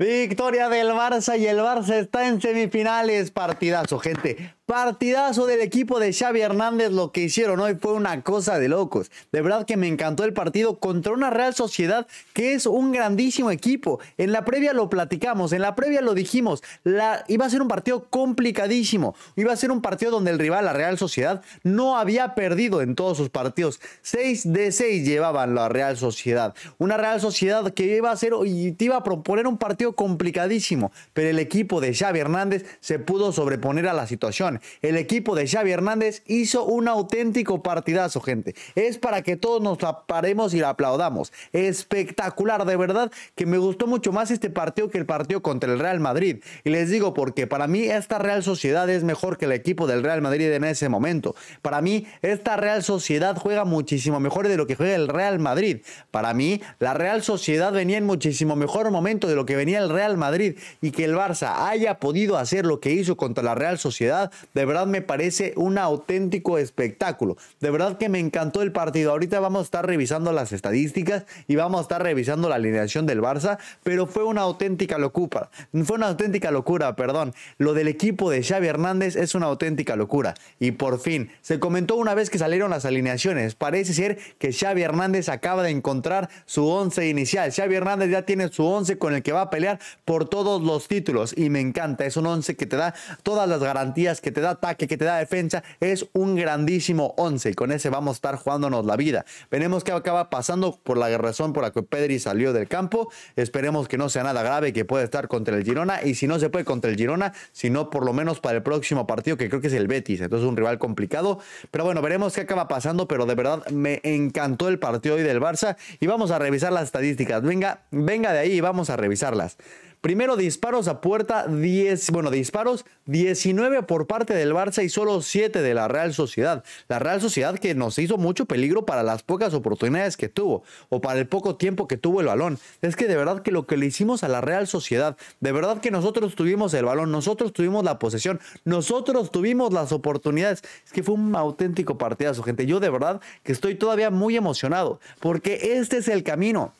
Victoria del Barça y el Barça está en semifinales. Partidazo, gente. Partidazo del equipo de Xavi Hernández, lo que hicieron hoy fue una cosa de locos. De verdad que me encantó el partido contra una Real Sociedad que es un grandísimo equipo. En la previa lo platicamos, en la previa lo dijimos, iba a ser un partido complicadísimo, iba a ser un partido donde el rival, la Real Sociedad, no había perdido en todos sus partidos. 6 de 6 llevaban la Real Sociedad. Una Real Sociedad que iba a ser y te iba a proponer un partido complicadísimo, pero el equipo de Xavi Hernández se pudo sobreponer a la situación. El equipo de Xavi Hernández hizo un auténtico partidazo, gente. Es para que todos nos paremos y la aplaudamos. Espectacular, de verdad, que me gustó mucho más este partido que el partido contra el Real Madrid. Y les digo porque para mí esta Real Sociedad es mejor que el equipo del Real Madrid en ese momento. Para mí esta Real Sociedad juega muchísimo mejor de lo que juega el Real Madrid. Para mí la Real Sociedad venía en muchísimo mejor momento de lo que venía el Real Madrid y que el Barça haya podido hacer lo que hizo contra la Real Sociedad de verdad me parece un auténtico espectáculo. De verdad que me encantó el partido. Ahorita vamos a estar revisando las estadísticas y vamos a estar revisando la alineación del Barça, pero fue una auténtica locura. Fue una auténtica locura, perdón. Lo del equipo de Xavi Hernández es una auténtica locura. Y por fin, se comentó una vez que salieron las alineaciones. Parece ser que Xavi Hernández acaba de encontrar su 11 inicial. Xavi Hernández ya tiene su 11 con el que va a pelear por todos los títulos y me encanta. Es un once que te da todas las garantías que te da ataque, que te da defensa, es un grandísimo 11 y con ese vamos a estar jugándonos la vida. Veremos qué acaba pasando por la razón por la que Pedri salió del campo. Esperemos que no sea nada grave, que pueda estar contra el Girona y si no se puede contra el Girona, sino por lo menos para el próximo partido que creo que es el Betis, entonces un rival complicado. Pero bueno, veremos qué acaba pasando, pero de verdad me encantó el partido hoy del Barça y vamos a revisar las estadísticas. Venga, venga de ahí y vamos a revisarlas. Primero disparos a puerta, 10, bueno, disparos 19 por parte del Barça y solo 7 de la Real Sociedad. La Real Sociedad que nos hizo mucho peligro para las pocas oportunidades que tuvo o para el poco tiempo que tuvo el balón. Es que de verdad que lo que le hicimos a la Real Sociedad, de verdad que nosotros tuvimos el balón, nosotros tuvimos la posesión, nosotros tuvimos las oportunidades. Es que fue un auténtico partidazo, gente. Yo de verdad que estoy todavía muy emocionado porque este es el camino.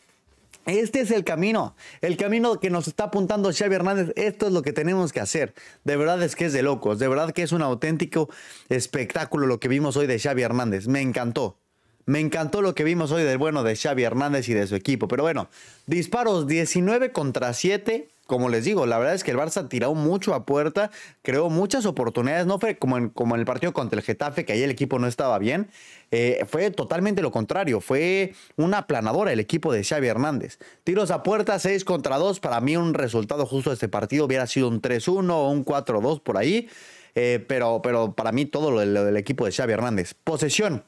Este es el camino, el camino que nos está apuntando Xavi Hernández. Esto es lo que tenemos que hacer. De verdad es que es de locos, de verdad que es un auténtico espectáculo lo que vimos hoy de Xavi Hernández. Me encantó. Me encantó lo que vimos hoy del bueno de Xavi Hernández y de su equipo. Pero bueno, disparos 19 contra 7. Como les digo, la verdad es que el Barça tiró mucho a puerta, creó muchas oportunidades. No fue como en, como el partido contra el Getafe, que ahí el equipo no estaba bien. Eh, fue totalmente lo contrario. Fue una aplanadora el equipo de Xavi Hernández. Tiros a puerta 6 contra 2. Para mí, un resultado justo de este partido hubiera sido un 3-1 o un 4-2 por ahí. Eh, pero, pero para mí, todo lo, del equipo de Xavi Hernández. Posesión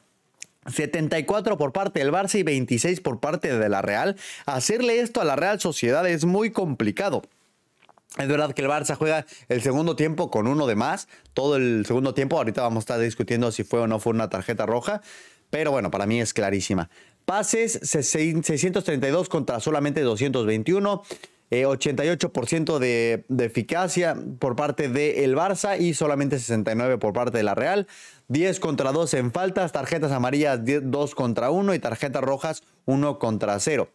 74 por parte del Barça y 26 por parte de la Real. Hacerle esto a la Real Sociedad es muy complicado. Es verdad que el Barça juega el segundo tiempo con uno de más, todo el segundo tiempo. Ahorita vamos a estar discutiendo si fue o no fue una tarjeta roja, pero bueno, para mí es clarísima. Pases 632 contra solamente 221. 88% eh, de, eficacia por parte del Barça y solamente 69% por parte de la Real. 10 contra 2 en faltas, tarjetas amarillas 2 contra 1 y tarjetas rojas 1 contra 0.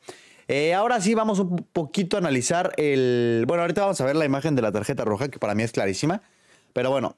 Eh, ahora sí vamos un poquito a analizar el... Bueno, ahorita vamos a ver la imagen de la tarjeta roja que para mí es clarísima. Pero bueno,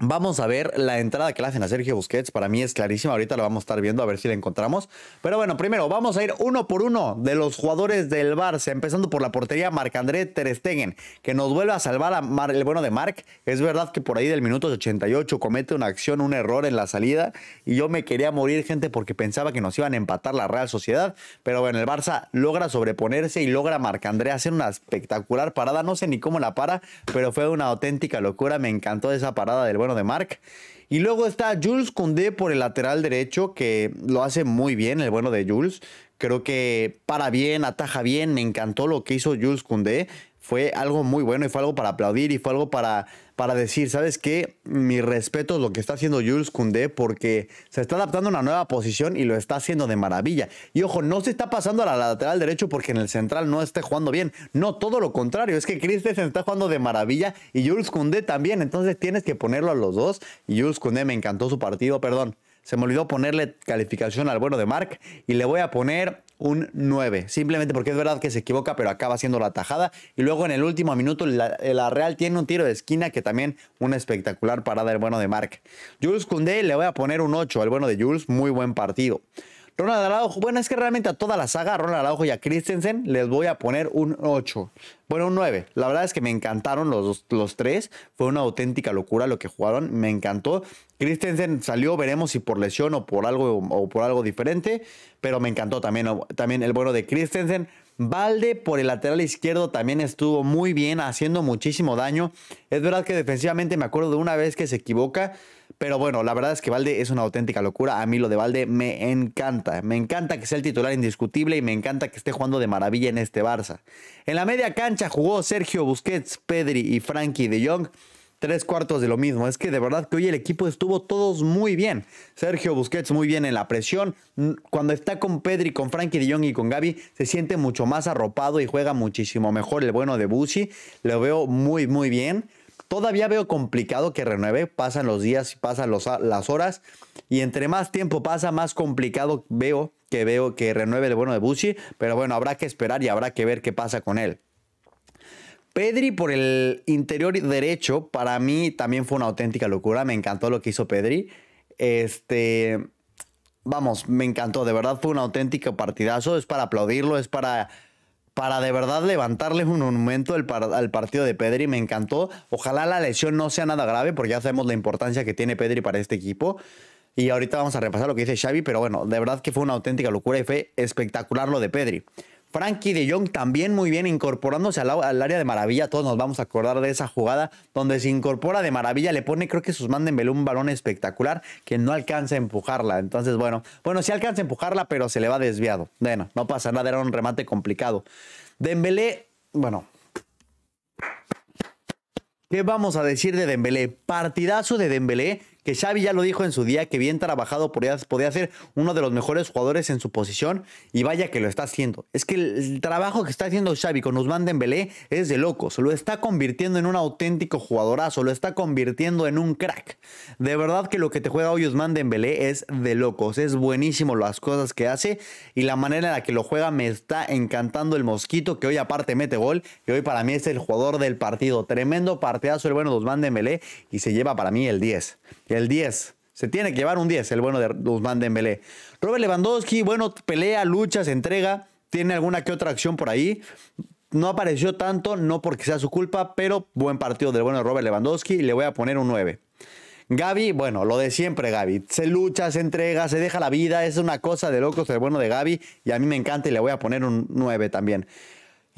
Vamos a ver la entrada que le hacen a Sergio Busquets. Para mí es clarísima. Ahorita la vamos a estar viendo a ver si la encontramos. Pero bueno, primero vamos a ir uno por uno de los jugadores del Barça. Empezando por la portería Marc-André Ter Stegen, que nos vuelve a salvar el bueno de Marc. Es verdad que por ahí del minuto 88 comete una acción, un error en la salida. Y yo me quería morir, gente, porque pensaba que nos iban a empatar la Real Sociedad. Pero bueno, el Barça logra sobreponerse y logra Marc-André hacer una espectacular parada. No sé ni cómo la para, pero fue una auténtica locura. Me encantó esa parada del bueno de Mark. Y luego está Jules Cundé por el lateral derecho, que lo hace muy bien, el bueno de Jules. Creo que para bien, ataja bien, me encantó lo que hizo Jules Cundé fue algo muy bueno y fue algo para aplaudir y fue algo para, para decir, ¿sabes qué? Mi respeto es lo que está haciendo Jules Koundé porque se está adaptando a una nueva posición y lo está haciendo de maravilla. Y ojo, no se está pasando a la lateral derecho porque en el central no esté jugando bien. No, todo lo contrario. Es que Christensen está jugando de maravilla y Jules Koundé también. Entonces tienes que ponerlo a los dos. Y Jules Koundé me encantó su partido, perdón. Se me olvidó ponerle calificación al bueno de Mark y le voy a poner un 9. Simplemente porque es verdad que se equivoca, pero acaba siendo la tajada. Y luego en el último minuto, la, Real tiene un tiro de esquina que también una espectacular parada del bueno de Mark. Jules Koundé le voy a poner un 8 al bueno de Jules. Muy buen partido. Ronald Araujo, bueno, es que realmente a toda la saga, Ronald Araujo y a Christensen, les voy a poner un 8. Bueno, un 9. La verdad es que me encantaron los, los tres. Fue una auténtica locura lo que jugaron. Me encantó. Christensen salió, veremos si por lesión o por algo, o por algo diferente. Pero me encantó también, también el bueno de Christensen. Valde por el lateral izquierdo también estuvo muy bien, haciendo muchísimo daño. Es verdad que defensivamente me acuerdo de una vez que se equivoca pero bueno, la verdad es que Valde es una auténtica locura. A mí lo de Valde me encanta. Me encanta que sea el titular indiscutible y me encanta que esté jugando de maravilla en este Barça. En la media cancha jugó Sergio Busquets, Pedri y Frankie de Jong tres cuartos de lo mismo. Es que de verdad que hoy el equipo estuvo todos muy bien. Sergio Busquets muy bien en la presión. Cuando está con Pedri, con Frankie de Jong y con Gaby, se siente mucho más arropado y juega muchísimo mejor el bueno de Busi. Lo veo muy, muy bien. Todavía veo complicado que renueve, pasan los días, y pasan las horas y entre más tiempo pasa, más complicado veo que veo que renueve el bueno de Bucci, pero bueno, habrá que esperar y habrá que ver qué pasa con él. Pedri por el interior derecho, para mí también fue una auténtica locura, me encantó lo que hizo Pedri. Este, vamos, me encantó, de verdad fue un auténtico partidazo, es para aplaudirlo, es para para de verdad levantarles un monumento al, al, partido de Pedri. Me encantó. Ojalá la lesión no sea nada grave, porque ya sabemos la importancia que tiene Pedri para este equipo. Y ahorita vamos a repasar lo que dice Xavi, pero bueno, de verdad que fue una auténtica locura y fue espectacular lo de Pedri. Frankie de Jong también muy bien incorporándose al, área de maravilla. Todos nos vamos a acordar de esa jugada donde se incorpora de maravilla. Le pone, creo que sus Dembélé un balón espectacular que no alcanza a empujarla. Entonces, bueno, bueno, sí alcanza a empujarla, pero se le va desviado. Bueno, no pasa nada, era un remate complicado. Dembélé, bueno, ¿Qué vamos a decir de Dembélé? Partidazo de Dembélé que Xavi ya lo dijo en su día, que bien trabajado podía, ser uno de los mejores jugadores en su posición, y vaya que lo está haciendo. Es que el, trabajo que está haciendo Xavi con Usman Dembélé es de locos, lo está convirtiendo en un auténtico jugadorazo, lo está convirtiendo en un crack. De verdad que lo que te juega hoy Usman Dembélé es de locos, es buenísimo las cosas que hace y la manera en la que lo juega me está encantando el mosquito que hoy aparte mete gol y hoy para mí es el jugador del partido. Tremendo partidazo el bueno de Usman Dembélé y se lleva para mí el 10 el 10. Se tiene que llevar un 10 el bueno de Guzmán Dembélé. Robert Lewandowski, bueno, pelea, lucha, se entrega, tiene alguna que otra acción por ahí. No apareció tanto, no porque sea su culpa, pero buen partido del bueno de Robert Lewandowski y le voy a poner un 9. Gaby, bueno, lo de siempre Gaby. Se lucha, se entrega, se deja la vida, es una cosa de locos el bueno de Gaby y a mí me encanta y le voy a poner un 9 también.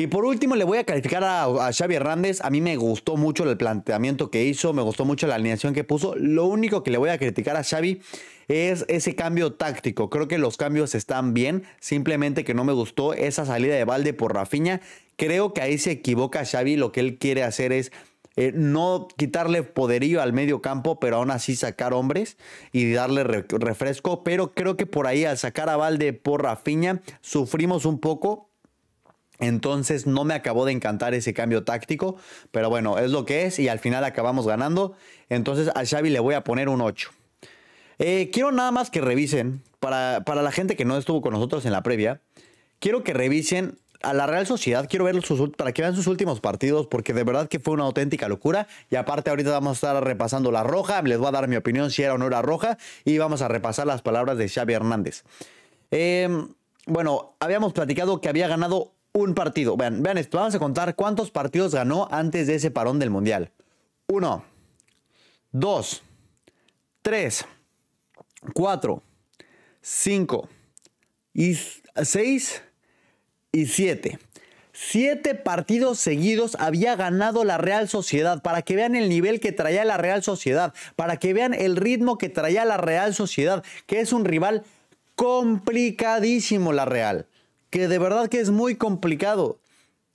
Y por último, le voy a calificar a, Xavi Hernández. A mí me gustó mucho el planteamiento que hizo, me gustó mucho la alineación que puso. Lo único que le voy a criticar a Xavi es ese cambio táctico. Creo que los cambios están bien, simplemente que no me gustó esa salida de balde por Rafiña. Creo que ahí se equivoca Xavi, lo que él quiere hacer es eh, no quitarle poderío al medio campo, pero aún así sacar hombres y darle refresco. Pero creo que por ahí al sacar a balde por Rafiña sufrimos un poco entonces no me acabó de encantar ese cambio táctico, pero bueno, es lo que es y al final acabamos ganando. Entonces a Xavi le voy a poner un 8. Eh, quiero nada más que revisen, para, la gente que no estuvo con nosotros en la previa, quiero que revisen a la Real Sociedad, quiero ver sus, para que vean sus últimos partidos, porque de verdad que fue una auténtica locura. Y aparte ahorita vamos a estar repasando la roja, les voy a dar mi opinión si era o no era roja, y vamos a repasar las palabras de Xavi Hernández. Em, bueno, habíamos platicado que había ganado un partido. Vean, vean esto. Vamos a contar cuántos partidos ganó antes de ese parón del Mundial. Uno, dos, tres, cuatro, cinco, y seis y siete. Siete partidos seguidos había ganado la Real Sociedad, para que vean el nivel que traía la Real Sociedad, para que vean el ritmo que traía la Real Sociedad, que es un rival complicadísimo la Real que de verdad que es muy complicado.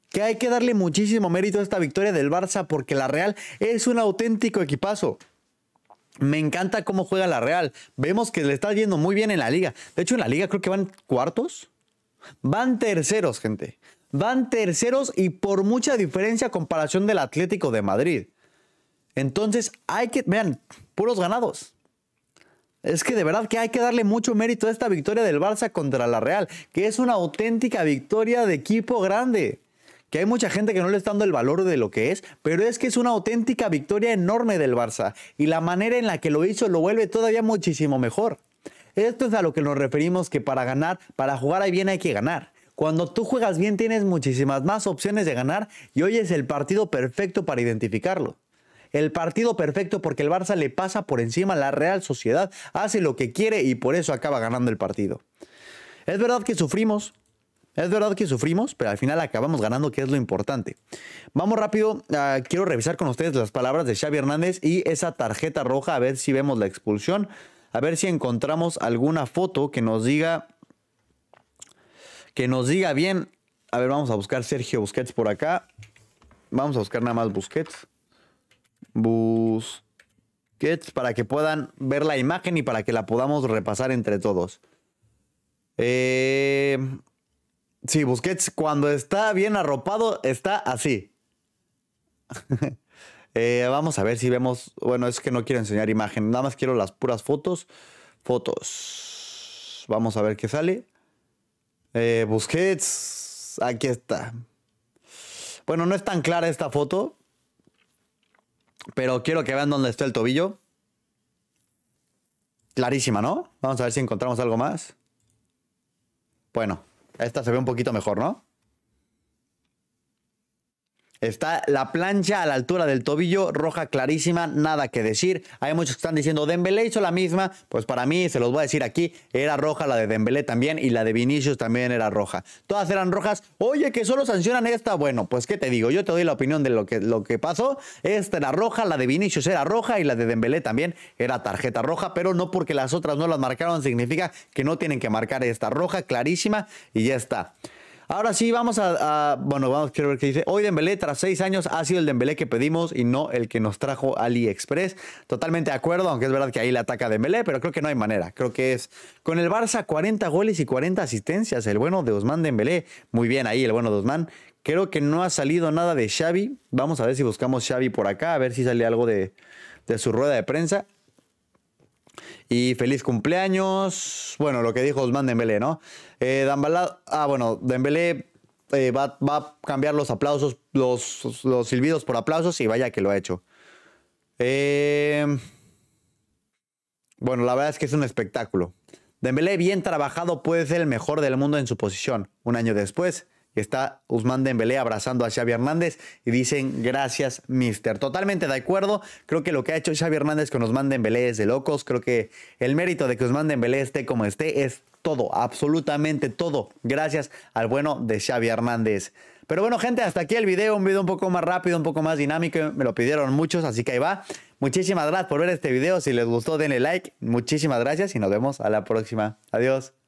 Que hay que darle muchísimo mérito a esta victoria del Barça porque la Real es un auténtico equipazo. Me encanta cómo juega la Real. Vemos que le está yendo muy bien en la liga. De hecho, en la liga creo que van cuartos. Van terceros, gente. Van terceros y por mucha diferencia a comparación del Atlético de Madrid. Entonces hay que, vean, puros ganados. Es que de verdad que hay que darle mucho mérito a esta victoria del Barça contra la Real, que es una auténtica victoria de equipo grande. Que hay mucha gente que no le está dando el valor de lo que es, pero es que es una auténtica victoria enorme del Barça. Y la manera en la que lo hizo lo vuelve todavía muchísimo mejor. Esto es a lo que nos referimos que para ganar, para jugar bien hay que ganar. Cuando tú juegas bien tienes muchísimas más opciones de ganar y hoy es el partido perfecto para identificarlo. El partido perfecto porque el Barça le pasa por encima a la Real Sociedad, hace lo que quiere y por eso acaba ganando el partido. Es verdad que sufrimos, es verdad que sufrimos, pero al final acabamos ganando, que es lo importante. Vamos rápido, ah, quiero revisar con ustedes las palabras de Xavi Hernández y esa tarjeta roja, a ver si vemos la expulsión, a ver si encontramos alguna foto que nos diga que nos diga bien. A ver, vamos a buscar Sergio Busquets por acá. Vamos a buscar nada más Busquets. Busquets para que puedan ver la imagen y para que la podamos repasar entre todos. Eh, sí, Busquets cuando está bien arropado está así. Eh, vamos a ver si vemos... Bueno, es que no quiero enseñar imagen, nada más quiero las puras fotos. Fotos. Vamos a ver qué sale. Eh, Busquets. Aquí está. Bueno, no es tan clara esta foto, pero quiero que vean dónde está el tobillo. Clarísima, ¿no? Vamos a ver si encontramos algo más. Bueno, esta se ve un poquito mejor, ¿no? Está la plancha a la altura del tobillo, roja clarísima, nada que decir. Hay muchos que están diciendo Dembélé hizo la misma, pues para mí se los voy a decir aquí, era roja la de Dembélé también y la de Vinicius también era roja. Todas eran rojas. Oye, que solo sancionan esta. Bueno, pues qué te digo, yo te doy la opinión de lo que lo que pasó. Esta era roja, la de Vinicius era roja y la de Dembélé también era tarjeta roja, pero no porque las otras no las marcaron significa que no tienen que marcar esta roja clarísima y ya está. Ahora sí, vamos a, bueno, vamos, quiero ver qué dice. Hoy Dembélé, tras seis años, ha sido el Dembélé que pedimos y no el que nos trajo AliExpress. Totalmente de acuerdo, aunque es verdad que ahí la ataca Dembélé, pero creo que no hay manera. Creo que es con el Barça 40 goles y 40 asistencias, el bueno de Osman Dembélé. Muy bien ahí, el bueno de Osman. Creo que no ha salido nada de Xavi. Vamos a ver si buscamos Xavi por acá, a ver si sale algo de, de su rueda de prensa. Y feliz cumpleaños. Bueno, lo que dijo Osman Dembélé, ¿no? Eh, Dambala, ah, bueno, Dembélé eh, va, va, a cambiar los aplausos, los, los, silbidos por aplausos y vaya que lo ha hecho. Em, bueno, la verdad es que es un espectáculo. Dembélé bien trabajado puede ser el mejor del mundo en su posición. Un año después, Está Usman Dembélé abrazando a Xavi Hernández y dicen gracias, mister. Totalmente de acuerdo. Creo que lo que ha hecho Xavi Hernández con Usman Dembélé es de locos. Creo que el mérito de que Usman Dembélé esté como esté es todo, absolutamente todo, gracias al bueno de Xavi Hernández. Pero bueno, gente, hasta aquí el video, un video un poco más rápido, un poco más dinámico, me lo pidieron muchos, así que ahí va. Muchísimas gracias por ver este video, si les gustó denle like, muchísimas gracias y nos vemos a la próxima. Adiós.